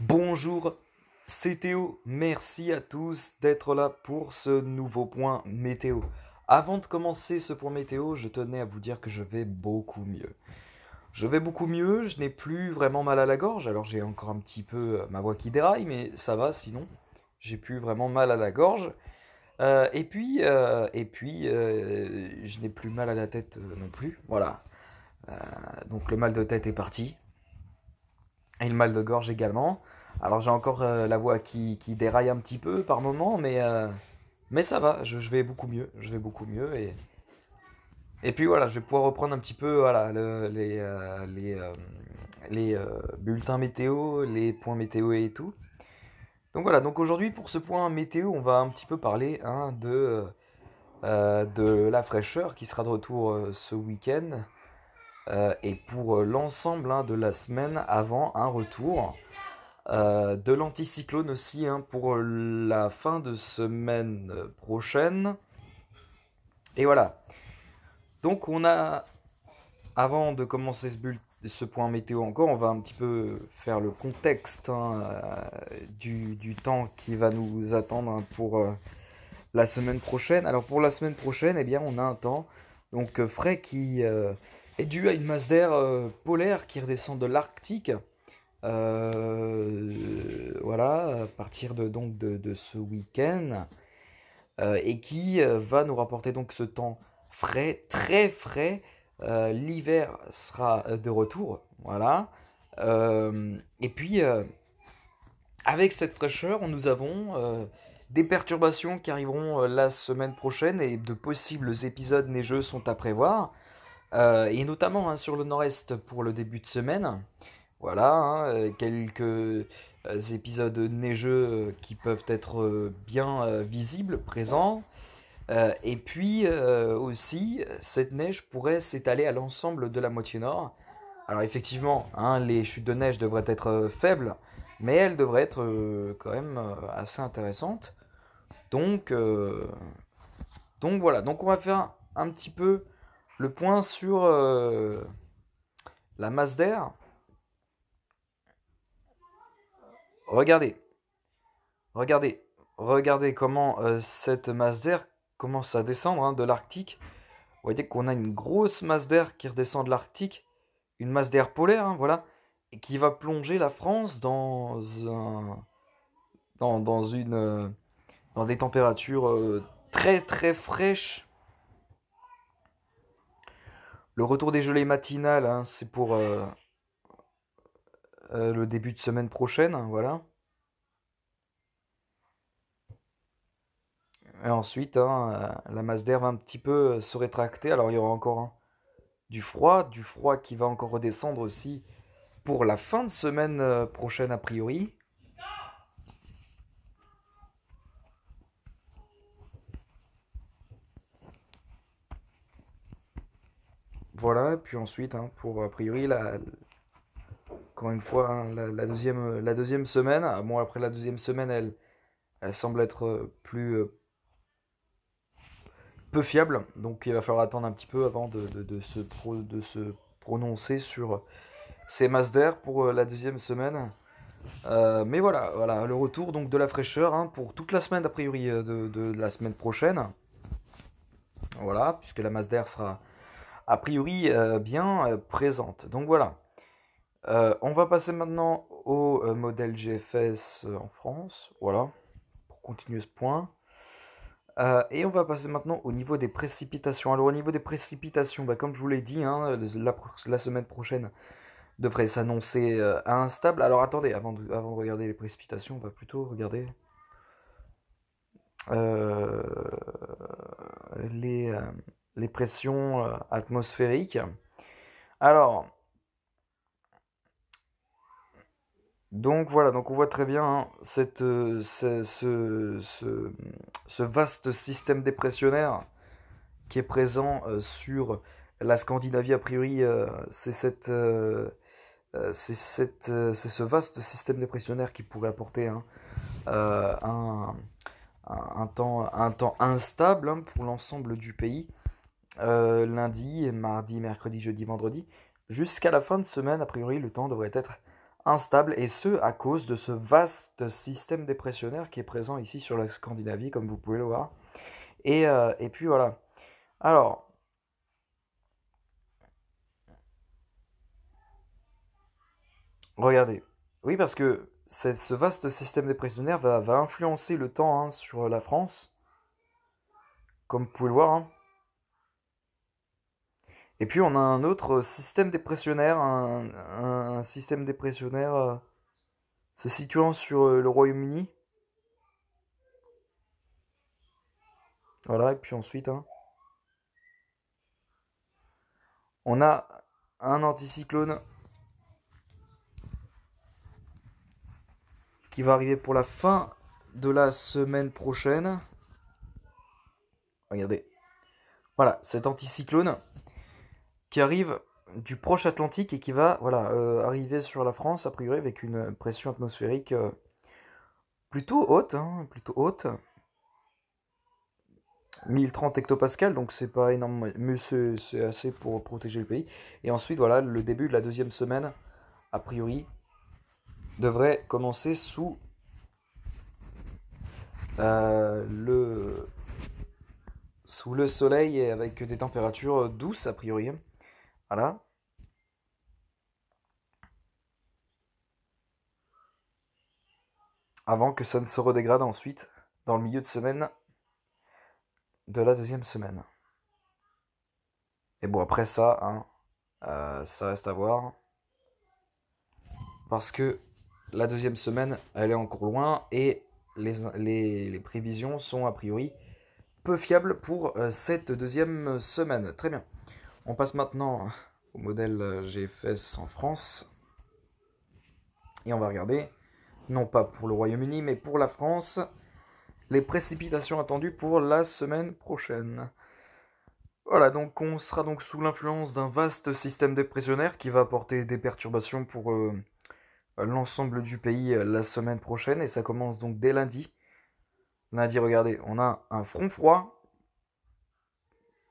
Bonjour, c'est Théo. Merci à tous d'être là pour ce nouveau point météo. Avant de commencer ce point météo, je tenais à vous dire que je vais beaucoup mieux. Je vais beaucoup mieux, je n'ai plus vraiment mal à la gorge, alors j'ai encore un petit peu euh, ma voix qui déraille, mais ça va sinon. J'ai plus vraiment mal à la gorge. Euh, et puis, euh, et puis je n'ai plus mal à la tête non plus. Voilà. donc le mal de tête est parti et le mal de gorge également. Alors j'ai encore euh, la voix qui, déraille un petit peu par moment, mais, euh, mais ça va, je, vais beaucoup mieux, je vais beaucoup mieux et, et puis voilà, je vais pouvoir reprendre un petit peu voilà, les, euh, les, bulletins météo, les points météo et tout. Donc voilà, donc aujourd'hui pour ce point météo, on va un petit peu parler hein, de, de la fraîcheur qui sera de retour ce week-end. Euh, et pour euh, l'ensemble hein, de la semaine avant un retour. Euh, de l'anticyclone aussi hein, pour la fin de semaine prochaine. Et voilà. Donc on a, avant de commencer ce, point météo encore, on va un petit peu faire le contexte hein, du, temps qui va nous attendre pour la semaine prochaine. Alors pour la semaine prochaine, eh bien on a un temps donc frais qui est due à une masse d'air euh, polaire qui redescend de l'Arctique. Euh, voilà, à partir de, donc de, ce week-end, euh, et qui va nous rapporter donc ce temps frais, très frais. L'hiver sera de retour, voilà. et puis, avec cette fraîcheur, nous avons des perturbations qui arriveront la semaine prochaine et de possibles épisodes neigeux sont à prévoir. Euh, et notamment hein, sur le nord-est pour le début de semaine. Voilà, hein, euh, quelques euh, épisodes neigeux qui peuvent être bien visibles, présents. et puis aussi, cette neige pourrait s'étaler à l'ensemble de la moitié nord. Alors effectivement, hein, les chutes de neige devraient être faibles, mais elles devraient être quand même assez intéressantes. Donc, donc voilà, donc on va faire un petit peu le point sur euh, la masse d'air. Regardez. Regardez. Regardez comment euh, cette masse d'air commence à descendre hein, de l'Arctique. Vous voyez qu'on a une grosse masse d'air qui redescend de l'Arctique. Une masse d'air polaire, hein, voilà. Et qui va plonger la France dans Dans, une. Euh, dans des températures très très fraîches le retour des gelées matinales, hein, c'est pour euh, euh, le début de semaine prochaine, hein, voilà. Et ensuite, hein, euh, la masse d'air va un petit peu se rétracter. Alors il y aura encore du froid, du froid qui va encore redescendre aussi pour la fin de semaine prochaine a priori. Voilà, puis ensuite, hein, pour a priori, la, encore une fois, hein, la, deuxième, la deuxième semaine, ah bon, après la deuxième semaine, elle, elle semble être euh, plus euh, peu fiable, donc il va falloir attendre un petit peu avant de, de, se, de se, prononcer sur ces masses d'air pour euh, la deuxième semaine. mais voilà, voilà, le retour donc de la fraîcheur hein, pour toute la semaine, a priori, de la semaine prochaine. Voilà, puisque la masse d'air sera a priori euh, bien euh, présente. Donc voilà. Euh, on va passer maintenant au modèle GFS en France. Voilà, pour continuer ce point. et on va passer maintenant au niveau des précipitations. Alors au niveau des précipitations, bah, comme je vous l'ai dit, hein, la, semaine prochaine devrait s'annoncer instable. Alors attendez, avant de, avant de, regarder les précipitations, on va plutôt regarder les les pressions euh, atmosphériques. Alors, donc voilà, donc on voit très bien hein, cette, euh, ce, ce, ce, vaste système dépressionnaire qui est présent euh, sur la Scandinavie. A priori, c'est cette, c'est ce vaste système dépressionnaire qui pourrait apporter hein, un, temps, un temps instable hein, pour l'ensemble du pays. Euh, lundi, mardi, mercredi, jeudi, vendredi, jusqu'à la fin de semaine. A priori, le temps devrait être instable, et ce à cause de ce vaste système dépressionnaire qui est présent ici sur la Scandinavie, comme vous pouvez le voir. Et, euh, puis voilà. Alors. Regardez. Oui, parce que ce vaste système dépressionnaire va, va influencer le temps hein, sur la France. Comme vous pouvez le voir, hein. Et puis on a un autre euh, système dépressionnaire, un, système dépressionnaire euh, se situant sur euh, le Royaume-Uni. Voilà, et puis ensuite, hein. on a un anticyclone qui va arriver pour la fin de la semaine prochaine. Regardez. Voilà, cet anticyclone qui arrive du proche Atlantique et qui va voilà, euh, arriver sur la France, a priori, avec une pression atmosphérique euh, plutôt haute, hein, plutôt haute. 1030 hectopascal, donc c'est pas énorme, mais c'est assez pour protéger le pays. Et ensuite, voilà, le début de la deuxième semaine, a priori, devrait commencer sous euh, le sous le soleil et avec des températures douces a priori. Voilà. Avant que ça ne se redégrade ensuite dans le milieu de semaine de la deuxième semaine. Et bon, après ça, hein, euh, ça reste à voir. Parce que la deuxième semaine, elle est encore loin et les, les, prévisions sont a priori peu fiables pour euh, cette deuxième semaine. Très bien. On passe maintenant au modèle euh, GFS en France. Et on va regarder, non pas pour le Royaume-Uni, mais pour la France, les précipitations attendues pour la semaine prochaine. Voilà, donc on sera donc sous l'influence d'un vaste système dépressionnaire qui va apporter des perturbations pour euh, l'ensemble du pays euh, la semaine prochaine et ça commence donc dès lundi. Lundi, regardez, on a un front froid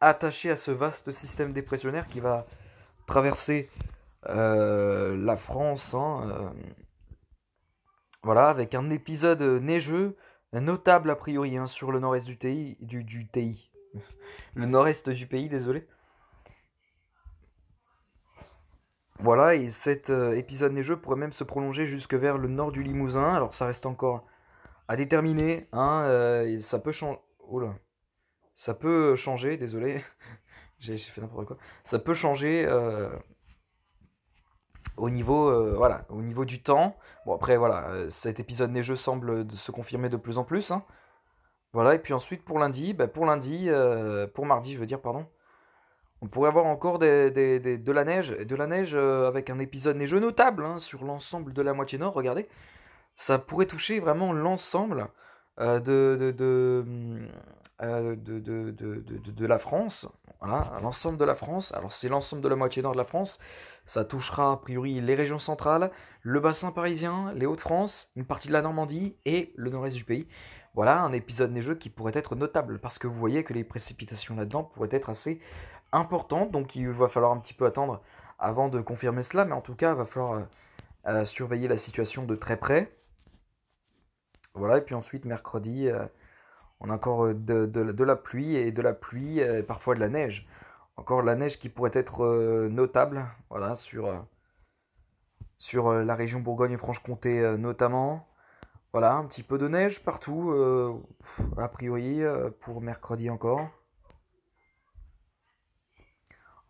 attaché à ce vaste système dépressionnaire qui va traverser euh, la France. Hein, euh, voilà, avec un épisode neigeux notable a priori hein, sur le nord-est du pays. du, le nord-est du pays, désolé. Voilà, et cet euh, épisode neigeux pourrait même se prolonger jusque vers le nord du Limousin. Alors ça reste encore à déterminer. Hein, ça peut changer. Oh ça peut changer, désolé, j'ai fait n'importe quoi, ça peut changer euh, au, niveau, euh, voilà, au niveau du temps. Bon, après, voilà, euh, cet épisode neigeux semble se confirmer de plus en plus. Hein. Voilà, et puis ensuite pour lundi, bah pour lundi, pour mardi, je veux dire, pardon, on pourrait avoir encore des, de la neige, et de la neige avec un épisode neigeux notable hein, sur l'ensemble de la moitié nord, regardez. Ça pourrait toucher vraiment l'ensemble euh, mm, euh, de, de, de, la France, l'ensemble de la France. Alors c'est l'ensemble de la moitié nord de la France. Ça touchera a priori les régions centrales, le bassin parisien, les Hauts-de-France, une partie de la Normandie et le nord-est du pays. Voilà un épisode neigeux qui pourrait être notable parce que vous voyez que les précipitations là-dedans pourraient être assez importantes. Donc il va falloir un petit peu attendre avant de confirmer cela, mais en tout cas, il va falloir euh, surveiller la situation de très près. Voilà, et puis ensuite, mercredi, euh, on a encore euh, de, la pluie et de la pluie, euh, parfois de la neige. Encore de la neige qui pourrait être notable, voilà, sur, sur la région Bourgogne-Franche-Comté notamment. Voilà, un petit peu de neige partout, a priori, pour mercredi encore.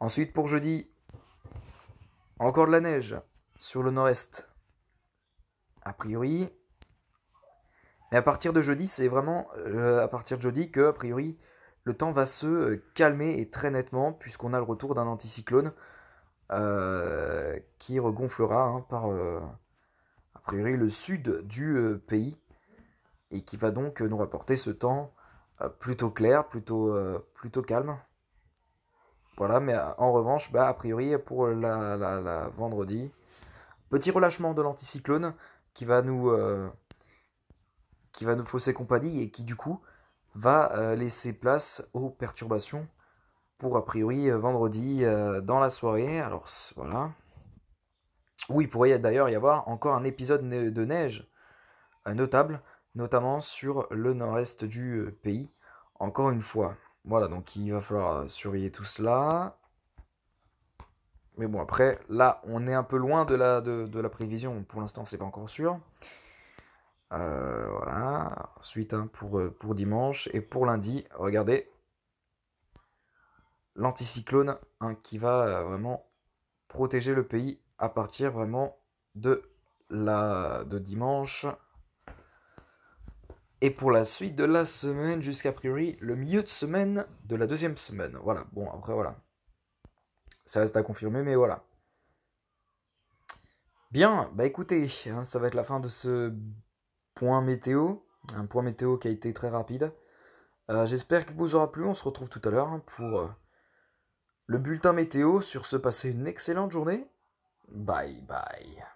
Ensuite, pour jeudi, encore de la neige sur le nord-est. A priori, mais à partir de jeudi, c'est vraiment euh, à partir de jeudi que, a priori, le temps va se euh, calmer et très nettement, puisqu'on a le retour d'un anticyclone euh, qui regonflera hein, par, a priori, le sud du pays, et qui va donc nous rapporter ce temps plutôt clair, plutôt, plutôt calme. Voilà, mais en revanche, bah, a priori, pour la, la vendredi, petit relâchement de l'anticyclone qui va nous qui va nous fausser compagnie et qui du coup va euh, laisser place aux perturbations pour a priori euh, vendredi euh, dans la soirée. Alors voilà. Oui, il pourrait d'ailleurs y avoir encore un épisode de neige notable, notamment sur le nord-est du pays, encore une fois. Voilà, donc il va falloir surveiller tout cela. Mais bon, après, là, on est un peu loin de la, la prévision. Pour l'instant, ce n'est pas encore sûr. Euh, voilà. Ensuite, hein, pour, euh, pour dimanche et pour lundi, regardez l'anticyclone hein, qui va euh, vraiment protéger le pays à partir vraiment de, la, de dimanche. Et pour la suite de la semaine, jusqu'à priori, le milieu de semaine de la deuxième semaine. Voilà, bon, après voilà. Ça reste à confirmer, mais voilà. Bien, bah écoutez, hein, ça va être la fin de ce point météo, un point météo qui a été très rapide. Euh, j'espère qu'il vous aura plu, on se retrouve tout à l'heure hein, pour euh, le bulletin météo. Sur ce, passez une excellente journée. Bye bye.